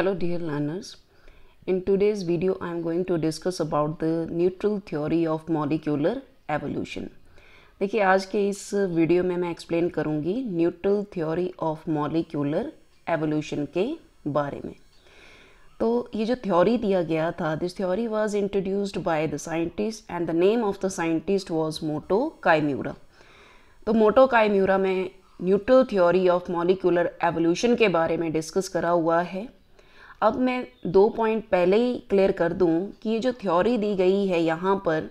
Hello dear learners. In today's video I am going to discuss about the neutral theory of molecular evolution. देखिए आज के इस video में मैं explain करूंगी neutral theory of molecular evolution के बारे में तो ये जो थ्योरी दिया गया था this theory was introduced by the scientist and the name of the scientist was Motoo Kimura तो मोटो कायम्यूरा में neutral theory of molecular evolution के बारे में डिस्कस करा हुआ है अब मैं दो पॉइंट पहले ही क्लियर कर दूं कि ये जो थ्योरी दी गई है यहाँ पर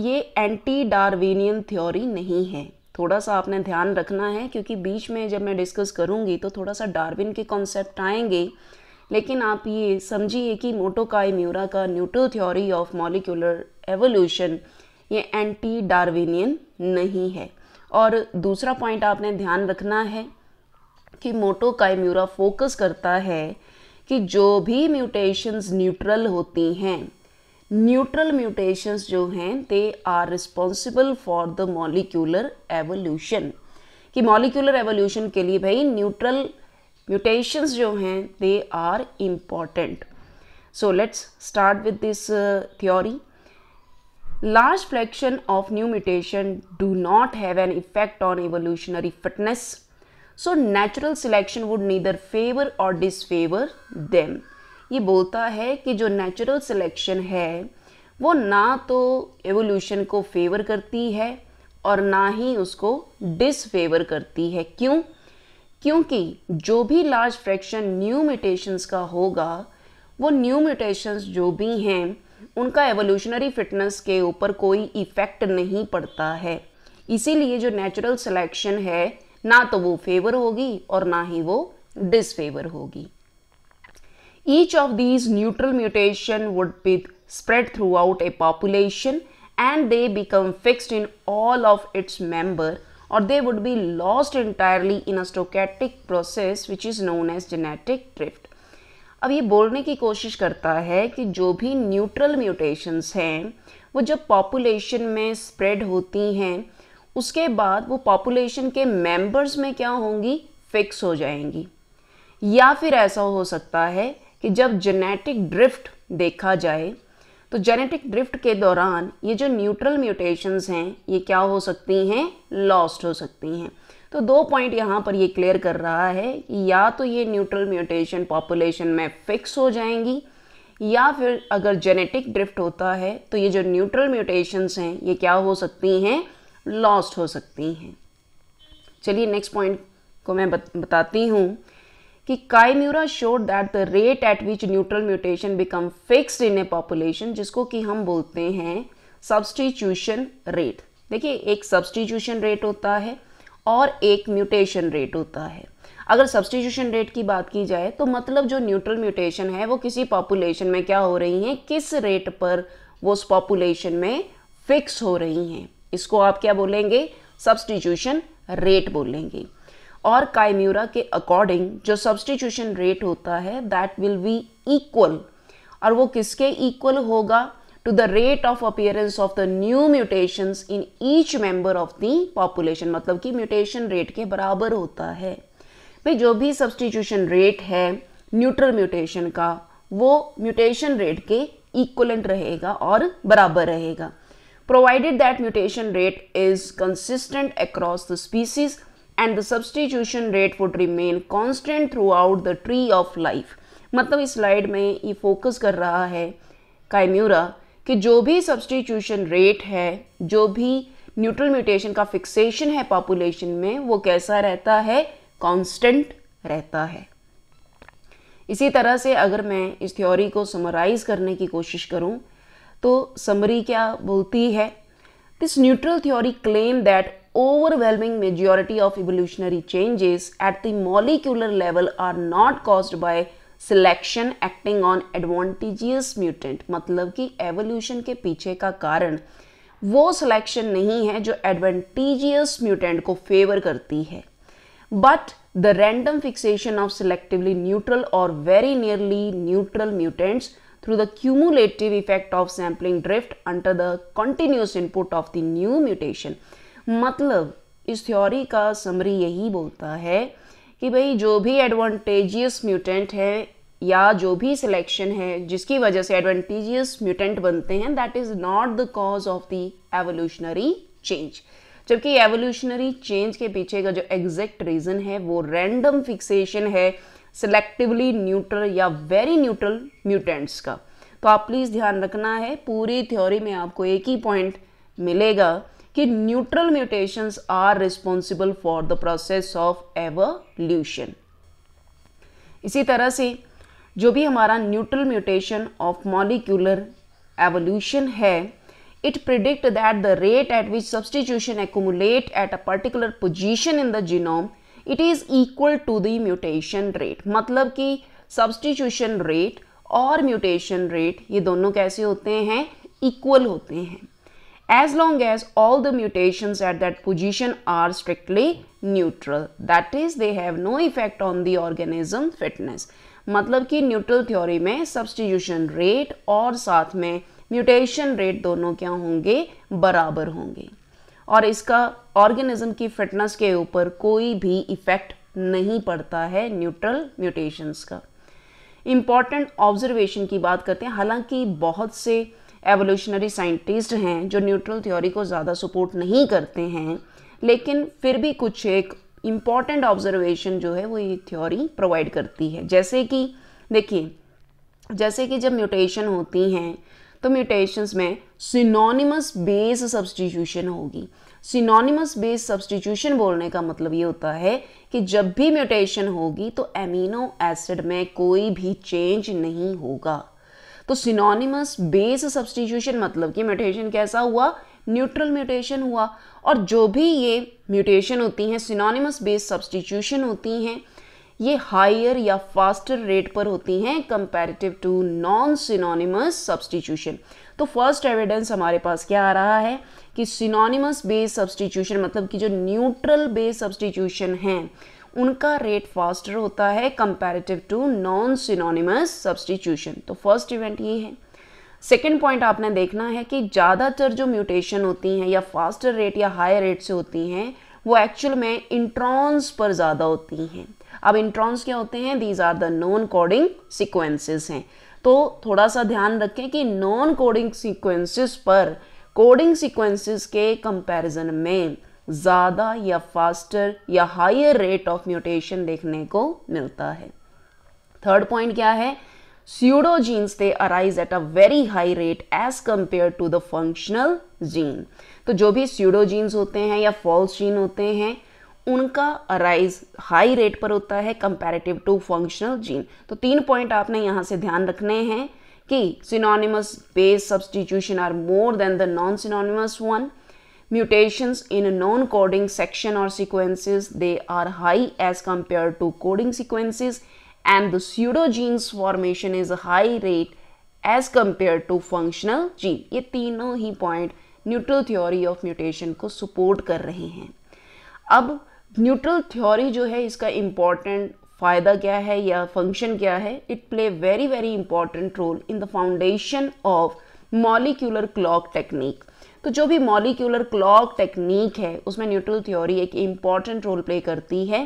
ये एंटी डार्विनियन थ्योरी नहीं है थोड़ा सा आपने ध्यान रखना है क्योंकि बीच में जब मैं डिस्कस करूँगी तो थोड़ा सा डार्विन के कॉन्सेप्ट आएंगे लेकिन आप ये समझिए कि मोटोकाई म्यूरा का neutral theory of molecular evolution ये एंटी डार्विनियन नहीं है और दूसरा पॉइंट आपने ध्यान रखना है कि मोटोकाई म्यूरा फोकस करता है कि जो भी म्यूटेशंस न्यूट्रल होती हैं न्यूट्रल म्यूटेशंस जो हैं they are responsible for the molecular evolution कि मॉलिक्यूलर एवोल्यूशन के लिए भाई न्यूट्रल म्यूटेशंस जो हैं they are important so let's start with this theory large fraction of new mutation do not have an effect on evolutionary fitness so natural selection would neither favour or disfavour them ये बोलता है कि जो natural selection है वो ना तो evolution को फेवर करती है और ना ही उसको डिसफेवर करती है क्यों क्योंकि जो भी लार्ज फ्रैक्शन न्यू म्यूटेशंस का होगा वो न्यू म्यूटेशंस जो भी हैं उनका एवोल्यूशनरी फिटनेस के ऊपर कोई इफ़ेक्ट नहीं पड़ता है इसीलिए जो नेचुरल सिलेक्शन है ना तो वो फेवर होगी और ना ही वो डिसफेवर होगी each of these neutral mutation would be spread throughout a population and they become fixed in all of its member or they would be lost entirely in stochastic process which is known as genetic drift अब ये बोलने की कोशिश करता है कि जो भी न्यूट्रल म्यूटेशंस हैं वो जब पॉपुलेशन में स्प्रेड होती हैं उसके बाद वो पॉपुलेशन के मेंबर्स में क्या होंगी फिक्स हो जाएंगी या फिर ऐसा हो सकता है कि जब जेनेटिक ड्रिफ्ट देखा जाए तो जेनेटिक ड्रिफ्ट के दौरान ये जो न्यूट्रल म्यूटेशंस हैं ये क्या हो सकती हैं लॉस्ट हो सकती हैं तो दो पॉइंट यहाँ पर ये क्लियर कर रहा है कि या तो ये न्यूट्रल म्यूटेशन पॉपुलेशन में फिक्स हो जाएंगी या फिर अगर जेनेटिक ड्रिफ्ट होता है तो ये जो न्यूट्रल म्यूटेशंस हैं ये क्या हो सकती हैं लॉस्ट हो सकती हैं चलिए नेक्स्ट पॉइंट को मैं बत, बताती हूँ कि Kimura showed that the rate at which neutral mutation become fixed in a population जिसको कि हम बोलते हैं सब्सटीट्यूशन रेट देखिए एक सब्सटीट्यूशन रेट होता है और एक म्यूटेशन रेट होता है अगर सब्सटीट्यूशन रेट की बात की जाए तो मतलब जो न्यूट्रल म्यूटेशन है वो किसी पॉपुलेशन में क्या हो रही हैं किस रेट पर वो उस पॉपुलेशन में फिक्स हो रही हैं इसको आप क्या बोलेंगे सब्सटीट्यूशन रेट बोलेंगे और कायम्यूरा के अकॉर्डिंग जो सब्सटीट्यूशन रेट होता है दैट विल बी इक्वल और वो किसके इक्वल होगा to the rate of appearance of the new mutations in each member of the population मतलब कि mutation rate के बराबर होता है भाई जो भी substitution rate है neutral mutation का वो mutation rate के equivalent रहेगा और बराबर रहेगा provided that mutation rate is consistent across the species and the substitution rate would remain constant throughout the tree of life मतलब इस स्लाइड में ये फोकस कर रहा है काइम्यूरा कि जो भी सब्सटीट्यूशन रेट है जो भी न्यूट्रल म्यूटेशन का फिक्सेशन है पॉपुलेशन में वो कैसा रहता है कांस्टेंट रहता है इसी तरह से अगर मैं इस थ्योरी को समराइज़ करने की कोशिश करूं तो समरी क्या बोलती है this neutral theory claim that overwhelming majority of evolutionary changes at the molecular level are not caused by selection acting on advantageous mutant मतलब कि एवोल्यूशन के पीछे का कारण वो सिलेक्शन नहीं है जो एडवांटेजियस म्यूटेंट को फेवर करती है but the random fixation of selectively neutral or very nearly neutral mutants through the cumulative effect of sampling drift under the continuous input of the new mutation मतलब इस theory का summary यही बोलता है कि भाई जो भी एडवांटेजियस म्यूटेंट है या जो भी सिलेक्शन है जिसकी वजह से एडवांटेजियस म्यूटेंट बनते हैं that is not the cause of the evolutionary change जबकि एवोल्यूशनरी चेंज के पीछे का जो एग्जैक्ट रीज़न है वो रैंडम फिक्सेशन है सेलेक्टिवली न्यूट्रल या वेरी न्यूट्रल म्यूटेंट्स का तो आप प्लीज़ ध्यान रखना है पूरी थ्योरी में आपको एक ही पॉइंट मिलेगा कि neutral mutations are responsible for the process of evolution इसी तरह से जो भी हमारा neutral mutation of molecular evolution है it predict that the rate at which substitution accumulate at a particular position in the genome it is equal to the mutation rate मतलब कि substitution rate और म्यूटेशन रेट ये दोनों कैसे होते हैं equal होते हैं as long as all the mutation at that position are strictly neutral that is they have no effect on the organism fitness मतलब कि न्यूट्रल थ्योरी में सब्सटीट्यूशन रेट और साथ में म्यूटेशन रेट दोनों क्या होंगे बराबर होंगे और इसका ऑर्गेनिज्म की फिटनेस के ऊपर कोई भी इफ़ेक्ट नहीं पड़ता है न्यूट्रल म्यूटेशंस का इम्पॉर्टेंट ऑब्जर्वेशन की बात करते हैं हालांकि बहुत से एवोल्यूशनरी साइंटिस्ट हैं जो न्यूट्रल थ्योरी को ज़्यादा सपोर्ट नहीं करते हैं लेकिन फिर भी कुछ एक इम्पॉर्टेंट ऑब्जर्वेशन जो है वो ये थ्योरी प्रोवाइड करती है जैसे कि देखिए जैसे कि जब म्यूटेशन होती हैं तो म्यूटेशंस में सिनोनिमस बेस सब्सटीट्यूशन होगी सिनोनिमस बेस सब्सटीट्यूशन बोलने का मतलब ये होता है कि जब भी म्यूटेशन होगी तो एमिनो एसिड में कोई भी चेंज नहीं होगा तो सिनोनिमस बेस सब्सटीट्यूशन मतलब कि म्यूटेशन कैसा हुआ न्यूट्रल म्यूटेशन हुआ और जो भी ये म्यूटेशन होती हैं सिनोनिमस बेस सब्सटीट्यूशन होती हैं ये हायर या फास्टर रेट पर होती हैं comparative to non synonymous substitution तो फर्स्ट एविडेंस हमारे पास क्या आ रहा है कि सिनोनिमस बेस सब्सटीट्यूशन मतलब कि जो न्यूट्रल बेस सब्सटीट्यूशन हैं उनका रेट फास्टर होता है comparative to non synonymous substitution तो फर्स्ट इवेंट ये है सेकेंड पॉइंट आपने देखना है कि ज़्यादातर जो म्यूटेशन होती हैं या फास्टर रेट या हायर रेट से होती हैं वो एक्चुअल में इंट्रॉन्स पर ज़्यादा होती हैं अब इंट्रॉन्स क्या होते हैं these are the non coding sequences हैं तो थोड़ा सा ध्यान रखें कि नॉन कोडिंग सीक्वेंसेस पर कोडिंग सिक्वेंसेस के कंपैरिजन में ज़्यादा या फास्टर या हायर रेट ऑफ म्यूटेशन देखने को मिलता है थर्ड पॉइंट क्या है pseudogenes they arise at a very high rate as as to the functional gene तो जो भी स्यूडोजीन्स होते हैं या फॉल्स जीन होते हैं उनका अराइज हाई रेट पर होता है कंपेरेटिव टू फंक्शनल जीन तो तीन पॉइंट आपने यहाँ से ध्यान रखने हैं कि synonymous base substitution are more than the non synonymous one mutations in non coding section or sequences they are high as compare to coding sequences and the pseudogenes formation is high rate as compare to functional gene ये तीनों ही point neutral theory of mutation को support कर रहे हैं अब neutral theory जो है इसका इम्पॉर्टेंट फ़ायदा क्या है या फंक्शन क्या है it play very very important role in the foundation of molecular clock technique तो जो भी मॉलिक्यूलर क्लॉक टेक्निक है उसमें न्यूट्रल थ्योरी एक इम्पॉर्टेंट रोल प्ले करती है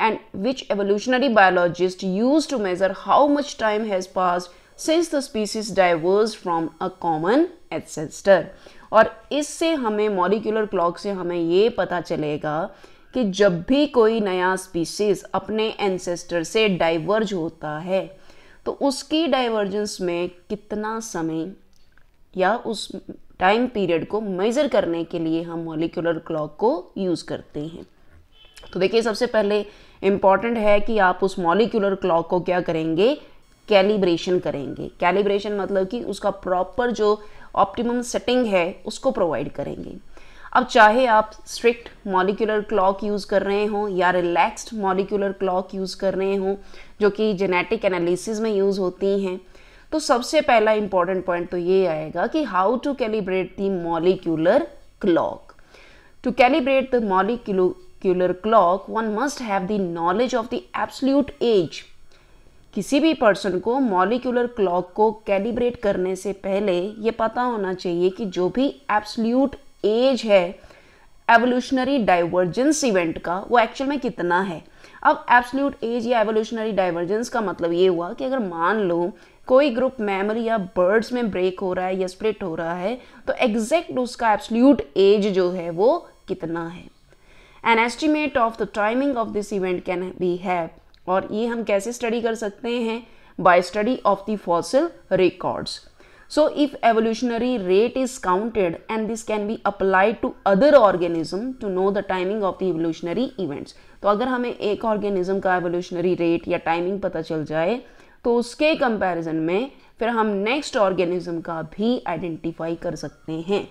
and which evolutionary biologist use to measure how much time has pass since the species diverse from a common ancestor और इससे हमें मॉलिक्यूलर क्लॉक से हमें ये पता चलेगा कि जब भी कोई नया स्पीसीज अपने एंसेस्टर से डाइवर्ज होता है तो उसकी डाइवर्जेंस में कितना समय या उस टाइम पीरियड को मेज़र करने के लिए हम मॉलिकुलर क्लॉक को यूज़ करते हैं तो देखिए सबसे पहले इम्पॉर्टेंट है कि आप उस मॉलिकुलर क्लॉक को क्या करेंगे कैलिब्रेशन करेंगे कैलिब्रेशन मतलब कि उसका प्रॉपर जो ऑप्टिमम सेटिंग है उसको प्रोवाइड करेंगे अब चाहे आप स्ट्रिक्ट मॉलिकुलर क्लॉक यूज़ कर रहे हों या रिलैक्स्ड मॉलिकुलर क्लॉक यूज़ कर रहे हों जो कि जेनेटिक एनालिसिस में यूज़ होती हैं तो सबसे पहला इंपॉर्टेंट पॉइंट तो ये आएगा कि how to calibrate the molecular clock to calibrate the molecular clock one must have the knowledge of the absolute age किसी भी पर्सन को मॉलिकुलर क्लॉक को कैलिब्रेट करने से पहले ये पता होना चाहिए कि जो भी एब्सल्यूट एज है एवोल्यूशनरी डाइवर्जेंस इवेंट का वो एक्चुअल में कितना है अब एब्सोल्यूट एज या एवोल्यूशनरी डाइवर्जेंस का मतलब ये हुआ कि अगर मान लो कोई ग्रुप मेमरी या बर्ड्स में ब्रेक हो रहा है या स्प्रिट हो रहा है तो एग्जैक्ट उसका एब्सोल्यूट एज जो है वो कितना है an estimate of the timing of this event can be है और ये हम कैसे स्टडी कर सकते हैं by study of the fossil records so if evolutionary rate is counted and this can be applied to other organism to know the timing of the evolutionary events तो अगर हमें एक ऑर्गेनिज्म का एवोल्यूशनरी रेट या timing पता चल जाए तो उसके कंपैरिजन में फिर हम नेक्स्ट ऑर्गेनिज्म का भी आइडेंटिफाई कर सकते हैं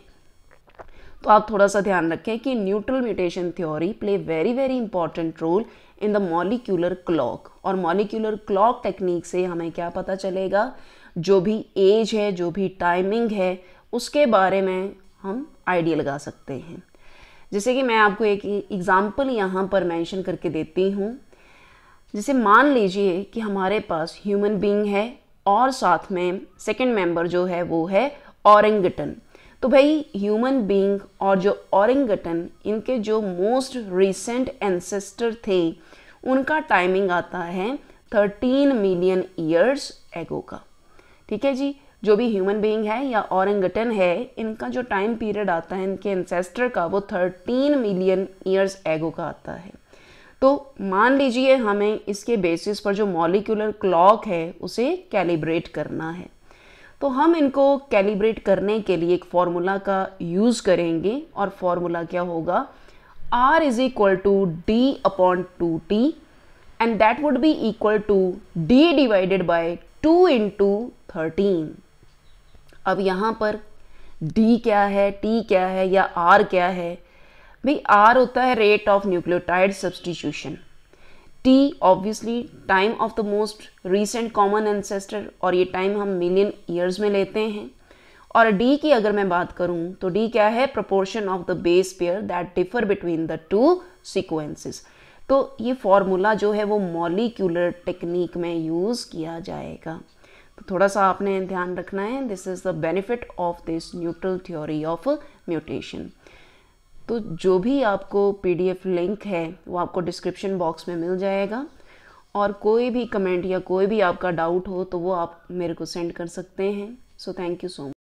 तो आप थोड़ा सा ध्यान रखें कि neutral mutation theory play very very important role in the molecular clock और मॉलिक्यूलर क्लॉक टेक्निक से हमें क्या पता चलेगा जो भी एज है जो भी टाइमिंग है उसके बारे में हम आइडिया लगा सकते हैं जैसे कि मैं आपको एक एग्ज़ाम्पल यहाँ पर मेंशन करके देती हूँ जैसे मान लीजिए कि हमारे पास ह्यूमन बीइंग है और साथ में सेकंड मेंबर जो है वो है औरंगटन तो भाई ह्यूमन बीइंग और जो औरंगटन इनके जो मोस्ट रिसेंट एंसेस्टर थे उनका टाइमिंग आता है थर्टीन मिलियन ईयर्स एगो का ठीक है जी जो भी ह्यूमन बीइंग है या औरंगटन है इनका जो टाइम पीरियड आता है इनके एंसेस्टर का वो थर्टीन मिलियन ईयर्स एगो का आता है तो मान लीजिए हमें इसके बेसिस पर जो मॉलिकुलर क्लॉक है उसे कैलिब्रेट करना है तो हम इनको कैलिब्रेट करने के लिए एक फार्मूला का यूज़ करेंगे और फार्मूला क्या होगा R is equal to D upon two T and that would be equal to D divided by two into thirteen अब यहाँ पर डी क्या है टी क्या है या आर क्या है भाई आर होता है rate of nucleotide substitution T obviously time of the most recent common ancestor और ये टाइम हम मिलियन ईयर्स में लेते हैं और डी की अगर मैं बात करूँ तो डी क्या है proportion of the base pair that differ between the two sequences तो ये फॉर्मूला जो है वो मॉलिक्यूलर टेक्निक में यूज़ किया जाएगा तो थोड़ा सा आपने ध्यान रखना है this is the benefit of this neutral theory of mutation तो जो भी आपको पीडीएफ लिंक है वो आपको डिस्क्रिप्शन बॉक्स में मिल जाएगा और कोई भी कमेंट या कोई भी आपका डाउट हो तो वो आप मेरे को सेंड कर सकते हैं so thank you so much